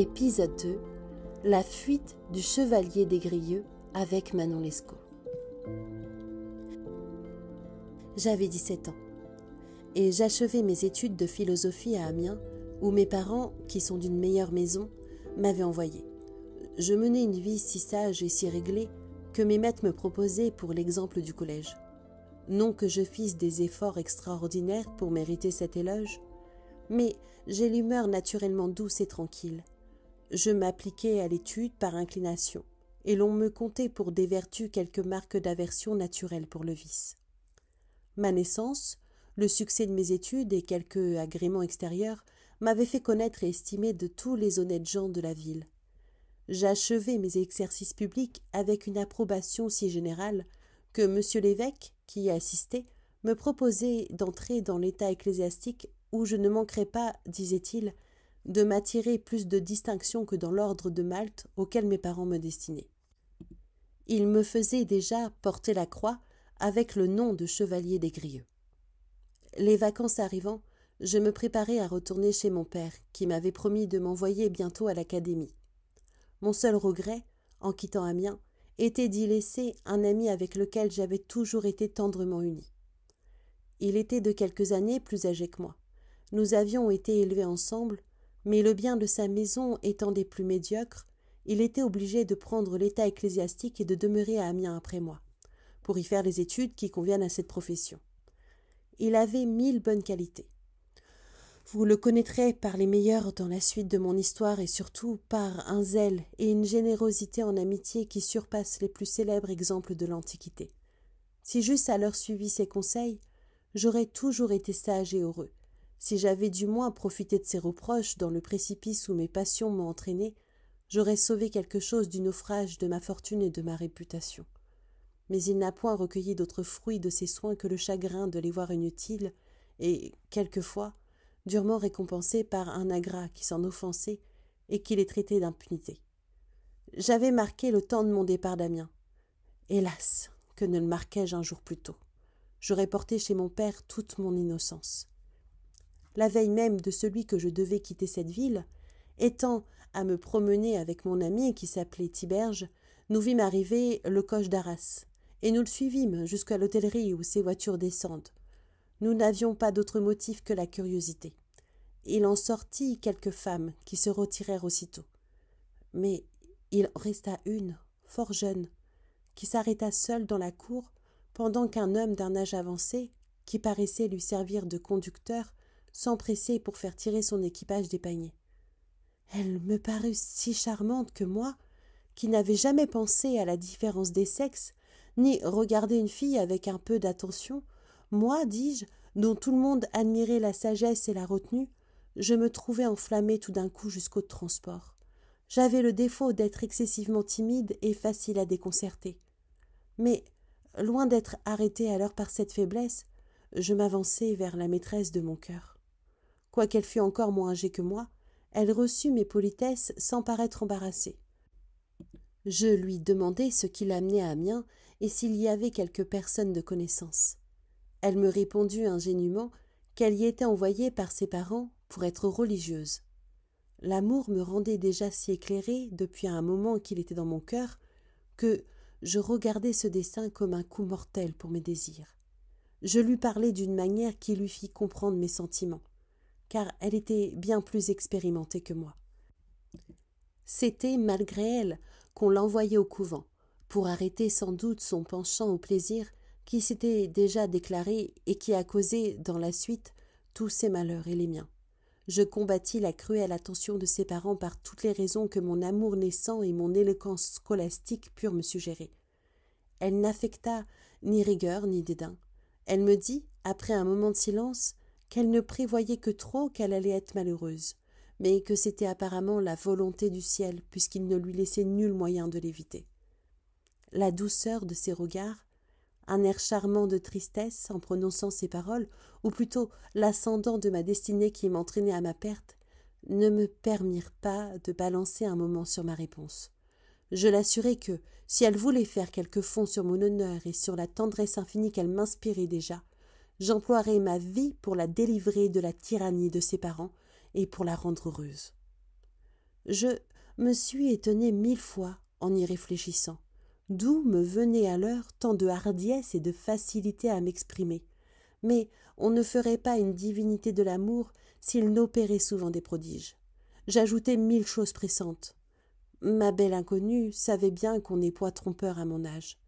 Épisode 2 La fuite du chevalier des Grieux avec Manon Lescaut. J'avais 17 ans et j'achevais mes études de philosophie à Amiens où mes parents, qui sont d'une meilleure maison, m'avaient envoyé. Je menais une vie si sage et si réglée que mes maîtres me proposaient pour l'exemple du collège. Non que je fisse des efforts extraordinaires pour mériter cet éloge, mais j'ai l'humeur naturellement douce et tranquille, je m'appliquais à l'étude par inclination, et l'on me comptait pour des vertus quelques marques d'aversion naturelle pour le vice. Ma naissance, le succès de mes études et quelques agréments extérieurs m'avaient fait connaître et estimer de tous les honnêtes gens de la ville. J'achevais mes exercices publics avec une approbation si générale que monsieur l'évêque, qui y assistait, me proposait d'entrer dans l'état ecclésiastique où je ne manquerais pas, disait-il, de m'attirer plus de distinction que dans l'ordre de Malte auquel mes parents me destinaient. Il me faisait déjà porter la croix avec le nom de chevalier des Grieux. Les vacances arrivant, je me préparais à retourner chez mon père, qui m'avait promis de m'envoyer bientôt à l'académie. Mon seul regret, en quittant Amiens, était d'y laisser un ami avec lequel j'avais toujours été tendrement uni. Il était de quelques années plus âgé que moi. Nous avions été élevés ensemble mais le bien de sa maison étant des plus médiocres, il était obligé de prendre l'état ecclésiastique et de demeurer à Amiens après moi, pour y faire les études qui conviennent à cette profession. Il avait mille bonnes qualités. Vous le connaîtrez par les meilleurs dans la suite de mon histoire et surtout par un zèle et une générosité en amitié qui surpassent les plus célèbres exemples de l'Antiquité. Si j'eusse alors suivi ses conseils, j'aurais toujours été sage et heureux si j'avais du moins profité de ses reproches dans le précipice où mes passions m'ont entraîné, j'aurais sauvé quelque chose du naufrage de ma fortune et de ma réputation. Mais il n'a point recueilli d'autres fruits de ses soins que le chagrin de les voir inutiles, et, quelquefois, durement récompensé par un agrat qui s'en offensait et qui les traitait d'impunité. J'avais marqué le temps de mon départ d'Amiens. Hélas, que ne le marquais-je un jour plus tôt J'aurais porté chez mon père toute mon innocence la veille même de celui que je devais quitter cette ville, étant à me promener avec mon ami qui s'appelait Tiberge, nous vîmes arriver le coche d'Arras, et nous le suivîmes jusqu'à l'hôtellerie où ses voitures descendent. Nous n'avions pas d'autre motif que la curiosité. Il en sortit quelques femmes qui se retirèrent aussitôt. Mais il resta une, fort jeune, qui s'arrêta seule dans la cour pendant qu'un homme d'un âge avancé, qui paraissait lui servir de conducteur, s'empresser pour faire tirer son équipage des paniers. Elle me parut si charmante que moi, qui n'avais jamais pensé à la différence des sexes, ni regardé une fille avec un peu d'attention, moi, dis-je, dont tout le monde admirait la sagesse et la retenue, je me trouvais enflammé tout d'un coup jusqu'au transport. J'avais le défaut d'être excessivement timide et facile à déconcerter. Mais, loin d'être arrêté alors par cette faiblesse, je m'avançai vers la maîtresse de mon cœur quoiqu'elle fût encore moins âgée que moi, elle reçut mes politesses sans paraître embarrassée. Je lui demandai ce qui l'amenait à Amiens et s'il y avait quelques personnes de connaissance. Elle me répondit ingénument qu'elle y était envoyée par ses parents pour être religieuse. L'amour me rendait déjà si éclairé depuis un moment qu'il était dans mon cœur que je regardais ce dessein comme un coup mortel pour mes désirs. Je lui parlai d'une manière qui lui fit comprendre mes sentiments car elle était bien plus expérimentée que moi. C'était, malgré elle, qu'on l'envoyait au couvent, pour arrêter sans doute son penchant au plaisir qui s'était déjà déclaré et qui a causé, dans la suite, tous ses malheurs et les miens. Je combattis la cruelle attention de ses parents par toutes les raisons que mon amour naissant et mon éloquence scolastique purent me suggérer. Elle n'affecta ni rigueur ni dédain. Elle me dit, après un moment de silence, qu'elle ne prévoyait que trop qu'elle allait être malheureuse, mais que c'était apparemment la volonté du ciel, puisqu'il ne lui laissait nul moyen de l'éviter. La douceur de ses regards, un air charmant de tristesse en prononçant ces paroles, ou plutôt l'ascendant de ma destinée qui m'entraînait à ma perte, ne me permirent pas de balancer un moment sur ma réponse. Je l'assurai que, si elle voulait faire quelque fond sur mon honneur et sur la tendresse infinie qu'elle m'inspirait déjà, j'emploierai ma vie pour la délivrer de la tyrannie de ses parents et pour la rendre heureuse. Je me suis étonnée mille fois en y réfléchissant, d'où me venait alors tant de hardiesse et de facilité à m'exprimer. Mais on ne ferait pas une divinité de l'amour s'il n'opérait souvent des prodiges. J'ajoutais mille choses pressantes. Ma belle inconnue savait bien qu'on n'est point trompeur à mon âge.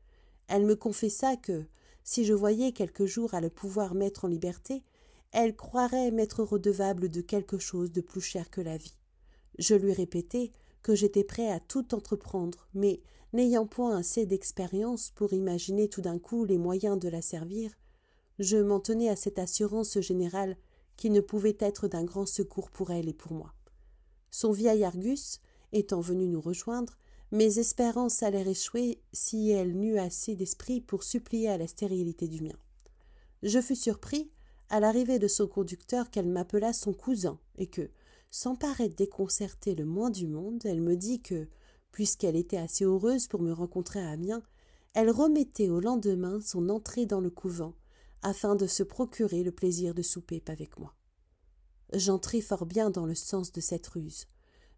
Elle me confessa que, si je voyais quelques jours à le pouvoir mettre en liberté, elle croirait m'être redevable de quelque chose de plus cher que la vie. Je lui répétais que j'étais prêt à tout entreprendre, mais, n'ayant point assez d'expérience pour imaginer tout d'un coup les moyens de la servir, je m'en tenais à cette assurance générale qui ne pouvait être d'un grand secours pour elle et pour moi. Son vieil Argus, étant venu nous rejoindre, mes espérances allèrent échouer si elle n'eut assez d'esprit pour supplier à la stérilité du mien. Je fus surpris, à l'arrivée de son conducteur, qu'elle m'appela son cousin, et que, sans paraître déconcertée le moins du monde, elle me dit que, puisqu'elle était assez heureuse pour me rencontrer à Amiens, elle remettait au lendemain son entrée dans le couvent, afin de se procurer le plaisir de souper avec moi. J'entrai fort bien dans le sens de cette ruse.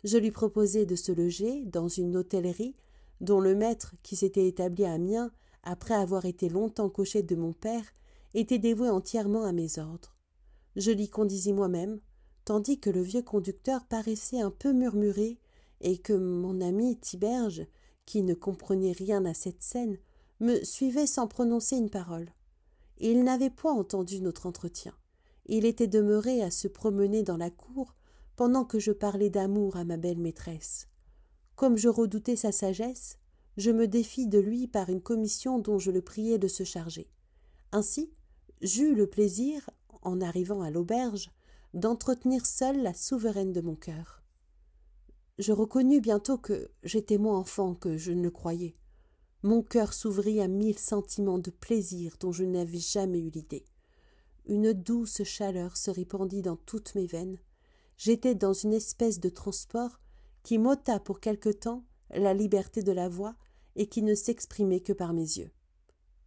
Je lui proposai de se loger dans une hôtellerie dont le maître, qui s'était établi à Mien après avoir été longtemps cocher de mon père, était dévoué entièrement à mes ordres. Je l'y conduisis moi-même, tandis que le vieux conducteur paraissait un peu murmuré et que mon ami Tiberge, qui ne comprenait rien à cette scène, me suivait sans prononcer une parole. Il n'avait point entendu notre entretien. Il était demeuré à se promener dans la cour pendant que je parlais d'amour à ma belle maîtresse. Comme je redoutais sa sagesse, je me défis de lui par une commission dont je le priais de se charger. Ainsi, j'eus le plaisir, en arrivant à l'auberge, d'entretenir seule la souveraine de mon cœur. Je reconnus bientôt que j'étais moins enfant que je ne le croyais. Mon cœur s'ouvrit à mille sentiments de plaisir dont je n'avais jamais eu l'idée. Une douce chaleur se répandit dans toutes mes veines, J'étais dans une espèce de transport qui m'ôta pour quelque temps la liberté de la voix et qui ne s'exprimait que par mes yeux.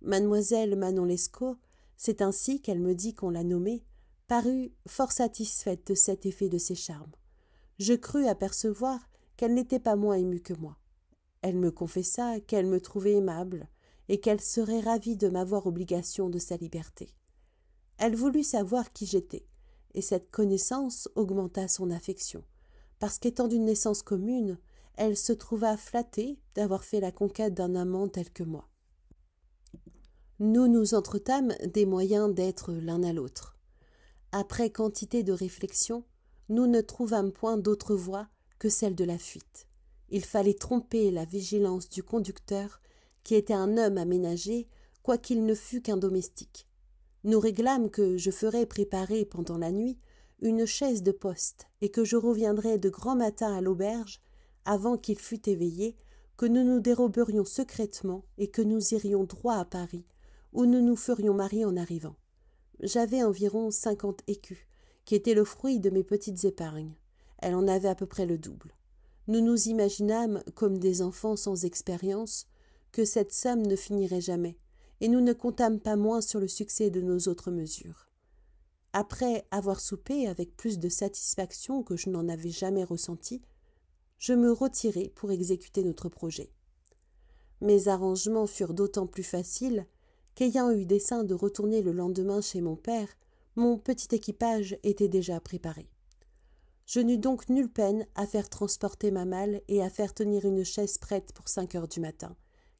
Mademoiselle Manon Lescaut, c'est ainsi qu'elle me dit qu'on l'a nommée, parut fort satisfaite de cet effet de ses charmes. Je crus apercevoir qu'elle n'était pas moins émue que moi. Elle me confessa qu'elle me trouvait aimable et qu'elle serait ravie de m'avoir obligation de sa liberté. Elle voulut savoir qui j'étais, et cette connaissance augmenta son affection, parce qu'étant d'une naissance commune, elle se trouva flattée d'avoir fait la conquête d'un amant tel que moi. Nous nous entretâmes des moyens d'être l'un à l'autre. Après quantité de réflexions, nous ne trouvâmes point d'autre voie que celle de la fuite. Il fallait tromper la vigilance du conducteur, qui était un homme aménagé, quoiqu'il ne fût qu'un domestique nous réglâmes que je ferais préparer pendant la nuit une chaise de poste et que je reviendrais de grand matin à l'auberge avant qu'il fût éveillé, que nous nous déroberions secrètement et que nous irions droit à Paris, où nous nous ferions marier en arrivant. J'avais environ cinquante écus, qui étaient le fruit de mes petites épargnes. Elle en avait à peu près le double. Nous nous imaginâmes, comme des enfants sans expérience, que cette somme ne finirait jamais, et nous ne comptâmes pas moins sur le succès de nos autres mesures. Après avoir soupé avec plus de satisfaction que je n'en avais jamais ressenti, je me retirai pour exécuter notre projet. Mes arrangements furent d'autant plus faciles qu'ayant eu dessein de retourner le lendemain chez mon père, mon petit équipage était déjà préparé. Je n'eus donc nulle peine à faire transporter ma malle et à faire tenir une chaise prête pour cinq heures du matin,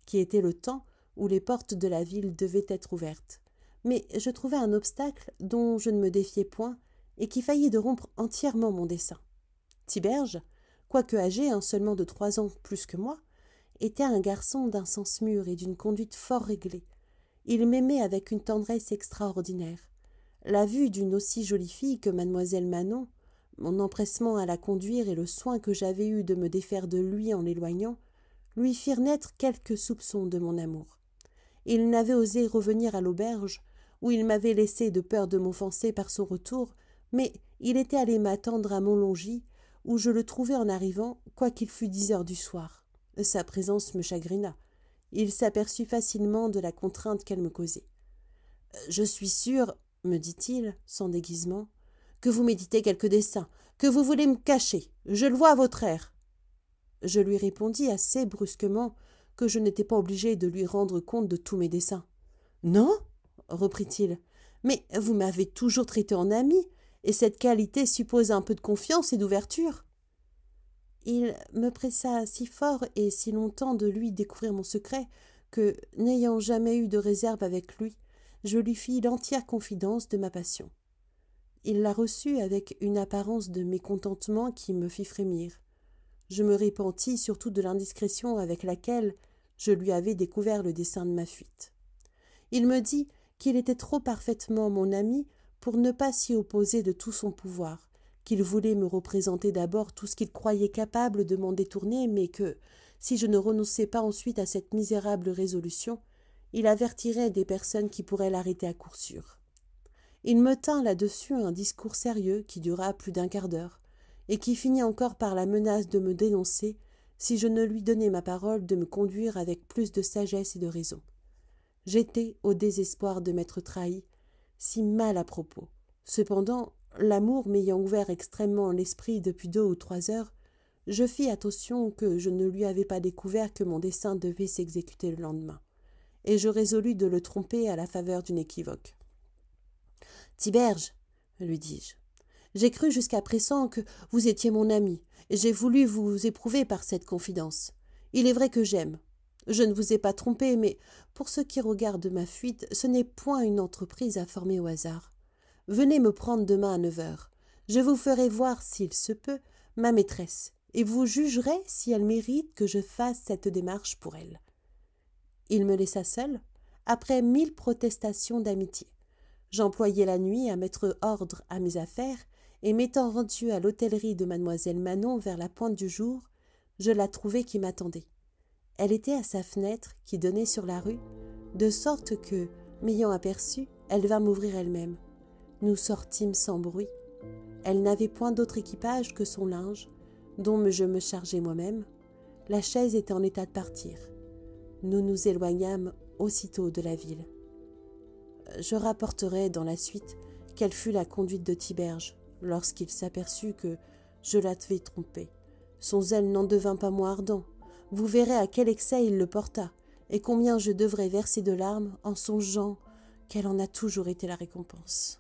qui était le temps où les portes de la ville devaient être ouvertes. Mais je trouvai un obstacle dont je ne me défiais point et qui faillit de rompre entièrement mon dessein. Tiberge, quoique âgé un hein, seulement de trois ans plus que moi, était un garçon d'un sens mûr et d'une conduite fort réglée. Il m'aimait avec une tendresse extraordinaire. La vue d'une aussi jolie fille que mademoiselle Manon, mon empressement à la conduire et le soin que j'avais eu de me défaire de lui en l'éloignant, lui firent naître quelques soupçons de mon amour il n'avait osé revenir à l'auberge, où il m'avait laissé de peur de m'offenser par son retour, mais il était allé m'attendre à Montlongy, où je le trouvai en arrivant, quoiqu'il fût dix heures du soir. Sa présence me chagrina. Il s'aperçut facilement de la contrainte qu'elle me causait. Je suis sûr, me dit-il, sans déguisement, que vous méditez quelque dessein, que vous voulez me cacher. Je le vois à votre air. Je lui répondis assez brusquement que je n'étais pas obligé de lui rendre compte de tous mes desseins. Non reprit-il. Mais vous m'avez toujours traité en ami, et cette qualité suppose un peu de confiance et d'ouverture. Il me pressa si fort et si longtemps de lui découvrir mon secret que, n'ayant jamais eu de réserve avec lui, je lui fis l'entière confidence de ma passion. Il la reçut avec une apparence de mécontentement qui me fit frémir je me répentis surtout de l'indiscrétion avec laquelle je lui avais découvert le dessein de ma fuite. Il me dit qu'il était trop parfaitement mon ami pour ne pas s'y opposer de tout son pouvoir, qu'il voulait me représenter d'abord tout ce qu'il croyait capable de m'en détourner, mais que, si je ne renonçais pas ensuite à cette misérable résolution, il avertirait des personnes qui pourraient l'arrêter à court sûr. Il me tint là-dessus un discours sérieux qui dura plus d'un quart d'heure, et qui finit encore par la menace de me dénoncer si je ne lui donnais ma parole de me conduire avec plus de sagesse et de raison. J'étais au désespoir de m'être trahi, si mal à propos. Cependant, l'amour m'ayant ouvert extrêmement l'esprit depuis deux ou trois heures, je fis attention que je ne lui avais pas découvert que mon dessein devait s'exécuter le lendemain, et je résolus de le tromper à la faveur d'une équivoque. Tiberge, lui dis-je, j'ai cru jusqu'à présent que vous étiez mon ami. J'ai voulu vous éprouver par cette confidence. Il est vrai que j'aime. Je ne vous ai pas trompé, mais pour ce qui regarde ma fuite, ce n'est point une entreprise à former au hasard. Venez me prendre demain à neuf heures. Je vous ferai voir, s'il se peut, ma maîtresse, et vous jugerez si elle mérite que je fasse cette démarche pour elle. Il me laissa seul, après mille protestations d'amitié. J'employai la nuit à mettre ordre à mes affaires et m'étant rendue à l'hôtellerie de mademoiselle Manon vers la pointe du jour, je la trouvai qui m'attendait. Elle était à sa fenêtre, qui donnait sur la rue, de sorte que, m'ayant aperçue, elle vint m'ouvrir elle-même. Nous sortîmes sans bruit. Elle n'avait point d'autre équipage que son linge, dont je me chargeai moi-même. La chaise était en état de partir. Nous nous éloignâmes aussitôt de la ville. Je rapporterai dans la suite quelle fut la conduite de Tiberge, lorsqu'il s'aperçut que je devais tromper », Son zèle n'en devint pas moins ardent. Vous verrez à quel excès il le porta, et combien je devrais verser de larmes en songeant qu'elle en a toujours été la récompense.